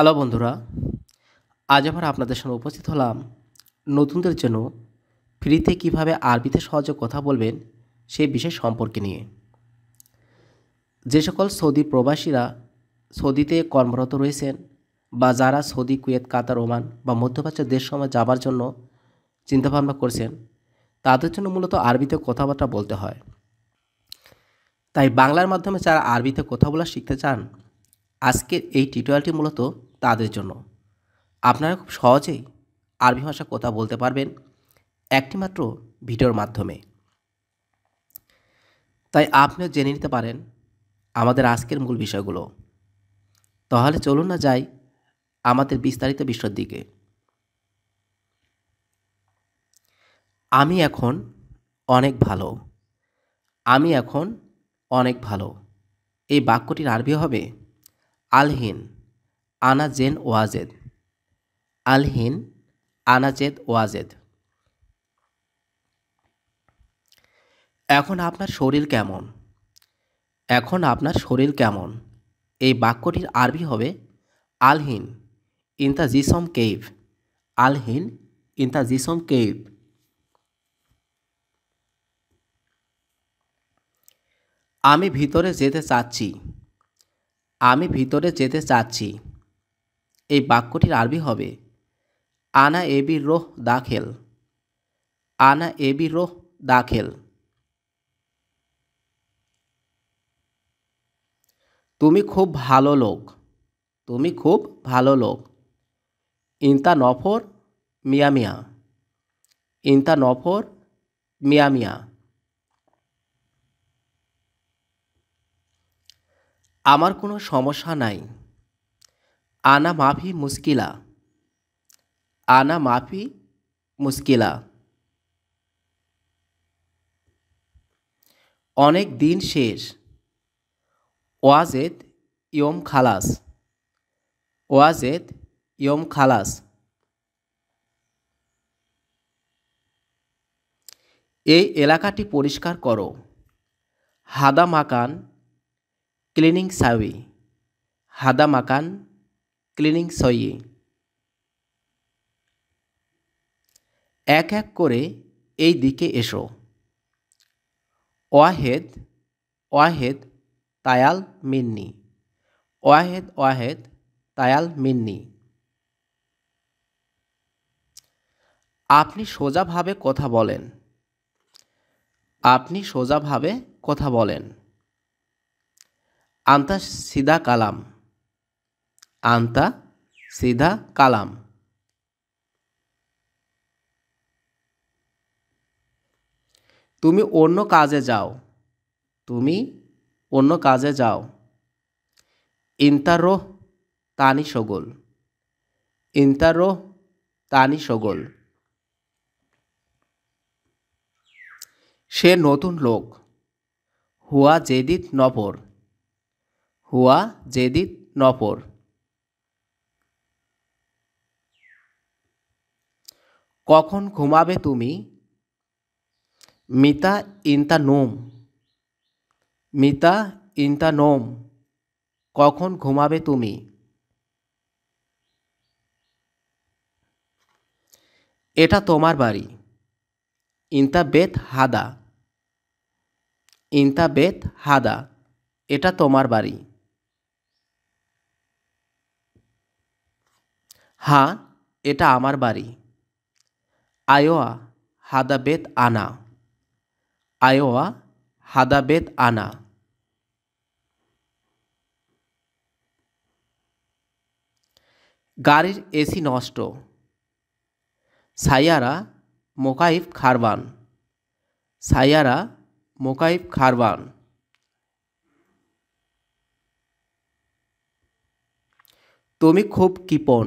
hello বন্ধুরা আজ আবার আপনাদের সামনে উপস্থিত হলাম নতুনদের জন্য ফ্রিতে কিভাবে আরবিতে সহজে কথা বলবেন সেই বিষয় সম্পর্কে নিয়ে যে সকল সৌদি প্রবাসীরা সৌদিতে কর্মরত রয়েছেন বা যারা সৌদি কুয়েত কাতার ওমান বা মধ্যপ্রাচ্য দেশ সময় যাবার জন্য চিন্তাভাবনা করছেন তাদের জন্য মূলত আরবিতে কথাবার্তা বলতে হয় তাই বাংলার মাধ্যমে যারা আরবিতে কথা বলা শিখতে চান আজকের এই টিউটোরিয়ালটি মূলত তাদের জন্য আপনারা খুব সহজেই আরবি ভাষা কথা বলতে পারবেন একটিমাত্র ভিডিওর মাধ্যমে তাই আপনিও জেনে নিতে পারেন আমাদের আজকের মূল বিষয়গুলো তাহলে চলুন না যাই আমাদের বিস্তারিত বিষয়ের দিকে আমি এখন অনেক ভালো আমি এখন অনেক ভালো এই বাক্যটির আরবি হবে আলহিন আনাজেন ওয়াজেদ আলহিন আনাজেদ ওয়াজেদ এখন আপনার শরীর কেমন এখন আপনার শরীর কেমন এই বাক্যটির আরবি হবে আলহিন ইন দ্য জিসম কেভ আলহিন ইন দ্য জিসম কেভ আমি ভিতরে যেতে চাচ্ছি আমি ভিতরে যেতে চাচ্ছি এই বাক্যটির আরবি হবে আনা এবি রোহ দাখেল আনা এবি রোহ দাখেল তুমি খুব ভালো লোক তুমি খুব ভালো লোক ইনতা নফর মিয়া মিয়া ইনতা নফর মিয়া মিয়া আমার কোনো সমস্যা নাই आना माफ़ी मुश्किला आना माफ़ी মুশকিলা অনেক দিন শেষ ওয়াজেদ ইয়ম খালাস ওয়াজেদ ইয়ম খালাস এই এলাকাটি পরিষ্কার করো হাদা মাকান ক্লিনিং সাবি হাদা মাকান ক্লিনিং সইয়ে এক এক করে এই দিকে এসো ওয়াহেদ ওয়াহেদ তায়াল মিন্নি ওয়াহেদ ওয়াহেদ তায়াল মিন্নি আপনি সোজাভাবে কথা বলেন আপনি সোজাভাবে কথা বলেন আন্তা সিদা কালাম আন্তা সিধা কালাম তুমি অন্য কাজে যাও তুমি অন্য কাজে যাও ইন্তারোহ তানি সগোল ইন্তারোহ তানি সগোল সে নতুন লোক হুয়া জেদিত নপর হুয়া জেদিত নপর কখন ঘুমাবে তুমি মিতা ইনতা নোম মিতা ইনতা নোম কখন ঘুমাবে তুমি এটা তোমার বাড়ি ইনতা বেত হাদা ইনতা বেত হাদা এটা তোমার বাড়ি হ্যাঁ এটা আমার বাড়ি আয়োয়া হাদাবেত আনা আয়োয়া হাদাবেত আনা গাড়ির এসি নষ্ট সাইয়ারা মোকাইফ খারবান সাইয়ারা মোকাইফ খারবান তুমি খুব কিপন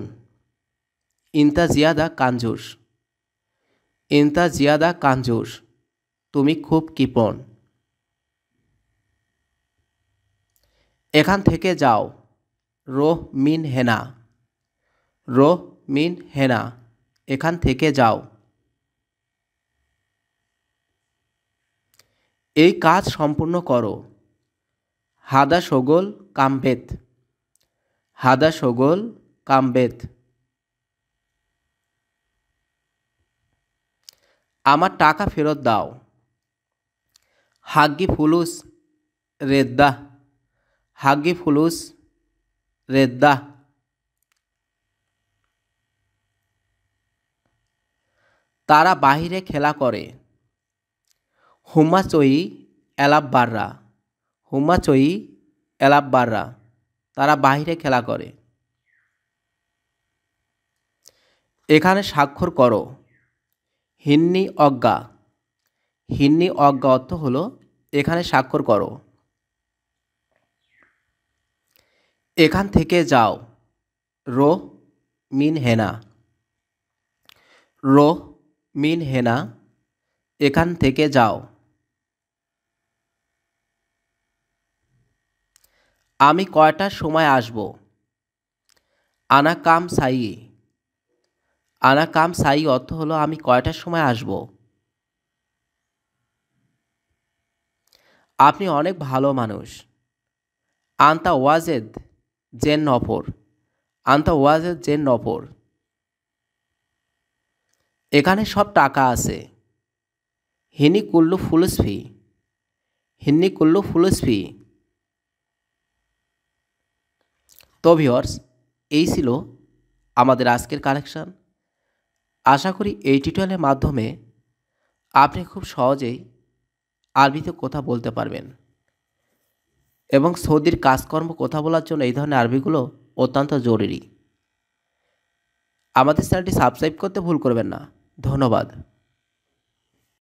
ইন্তাজিয়াদা কানজুস এন্তা জিয়াদা কাঞ্জুস তুমি খুব কৃপণ এখান থেকে যাও রোহ মিন হেনা রোহ মিন হেনা এখান থেকে যাও এই কাজ সম্পূর্ণ করো হাদা সগোল কাম্বেত হাদা সগোল কাম্বেত আমার টাকা ফেরত দাও হাগ্গি ফুলুস রেদ্দা হাগ্গি ফুলুস রেদ্দা তারা বাহিরে খেলা করে হুমাচই এলাব্বাররা হুমাচই বাররা তারা বাহিরে খেলা করে এখানে স্বাক্ষর করো হিন্নি অজ্ঞা হিন্নি অজ্ঞা অর্থ হলো এখানে স্বাক্ষর করো এখান থেকে যাও রো মিন হেনা রো মিন হেনা এখান থেকে যাও আমি কয়টার সময় আসব আনা কাম সাইয়ে আনা কাম সাই অর্থ হলো আমি কয়টার সময় আসব আপনি অনেক ভালো মানুষ আন্তা ওয়াজেদ জেন নফর আন্তা ওয়াজেদ জেন নফর এখানে সব টাকা আছে হিনি কুল্লু ফুলসফি হিনি কুল্লু ফুলসফি তো ভিওর্স এই ছিল আমাদের আজকের কালেকশান আশা করি এই টিউটোরিয়ালের মাধ্যমে আপনি খুব সহজেই আরবিতে কথা বলতে পারবেন এবং সৌদির কাজকর্ম কথা বলার জন্য এই ধরনের আরবিগুলো অত্যন্ত জরুরি আমাদের চ্যানেলটি সাবস্ক্রাইব করতে ভুল করবেন না ধন্যবাদ